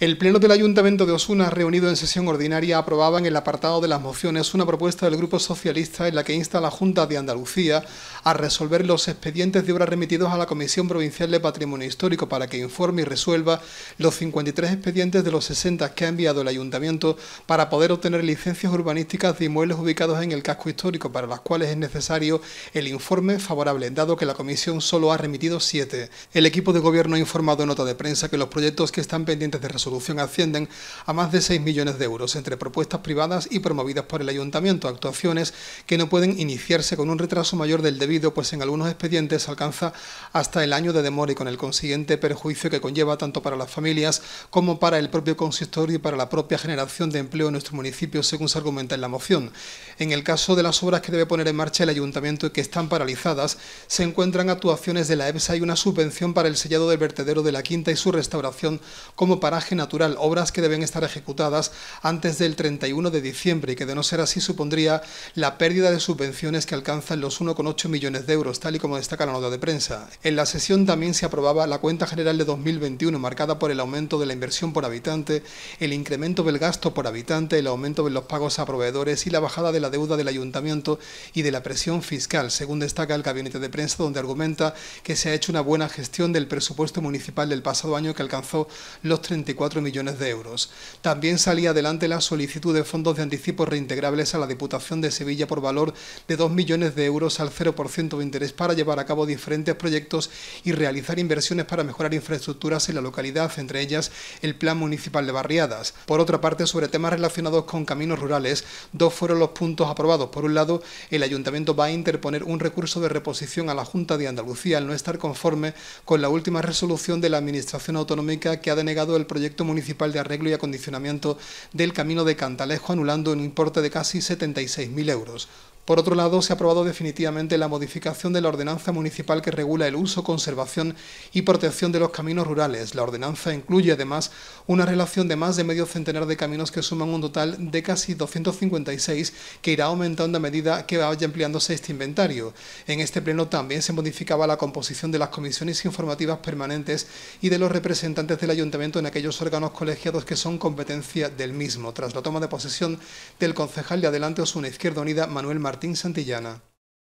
El Pleno del Ayuntamiento de Osuna, reunido en sesión ordinaria, aprobaba en el apartado de las mociones una propuesta del Grupo Socialista en la que insta a la Junta de Andalucía a resolver los expedientes de obras remitidos a la Comisión Provincial de Patrimonio Histórico para que informe y resuelva los 53 expedientes de los 60 que ha enviado el Ayuntamiento para poder obtener licencias urbanísticas de inmuebles ubicados en el casco histórico, para las cuales es necesario el informe favorable, dado que la Comisión solo ha remitido 7. El equipo de Gobierno ha informado en nota de prensa que los proyectos que están pendientes de resolver producción ascienden a más de 6 millones de euros entre propuestas privadas y promovidas por el ayuntamiento, actuaciones que no pueden iniciarse con un retraso mayor del debido, pues en algunos expedientes alcanza hasta el año de demora y con el consiguiente perjuicio que conlleva tanto para las familias como para el propio consistorio y para la propia generación de empleo en nuestro municipio, según se argumenta en la moción. En el caso de las obras que debe poner en marcha el ayuntamiento y que están paralizadas, se encuentran actuaciones de la EPSA y una subvención para el sellado del vertedero de la Quinta y su restauración como paraje natural, obras que deben estar ejecutadas antes del 31 de diciembre y que de no ser así supondría la pérdida de subvenciones que alcanzan los 1,8 millones de euros, tal y como destaca la nota de prensa. En la sesión también se aprobaba la cuenta general de 2021 marcada por el aumento de la inversión por habitante, el incremento del gasto por habitante, el aumento de los pagos a proveedores y la bajada de la deuda del ayuntamiento y de la presión fiscal, según destaca el gabinete de prensa donde argumenta que se ha hecho una buena gestión del presupuesto municipal del pasado año que alcanzó los 34 millones de euros. También salía adelante la solicitud de fondos de anticipos reintegrables a la Diputación de Sevilla por valor de 2 millones de euros al 0% de interés para llevar a cabo diferentes proyectos y realizar inversiones para mejorar infraestructuras en la localidad, entre ellas el Plan Municipal de Barriadas. Por otra parte, sobre temas relacionados con caminos rurales, dos fueron los puntos aprobados. Por un lado, el Ayuntamiento va a interponer un recurso de reposición a la Junta de Andalucía al no estar conforme con la última resolución de la Administración Autonómica que ha denegado el proyecto municipal de arreglo y acondicionamiento del camino de Cantalejo, anulando un importe de casi 76.000 euros. Por otro lado, se ha aprobado definitivamente la modificación de la ordenanza municipal que regula el uso, conservación y protección de los caminos rurales. La ordenanza incluye además una relación de más de medio centenar de caminos que suman un total de casi 256 que irá aumentando a medida que vaya ampliándose este inventario. En este pleno también se modificaba la composición de las comisiones informativas permanentes y de los representantes del ayuntamiento en aquellos órganos colegiados que son competencia del mismo. Tras la toma de posesión del concejal de Adelante Osuna Izquierda Unida, Manuel Martínez, Martín Santillana.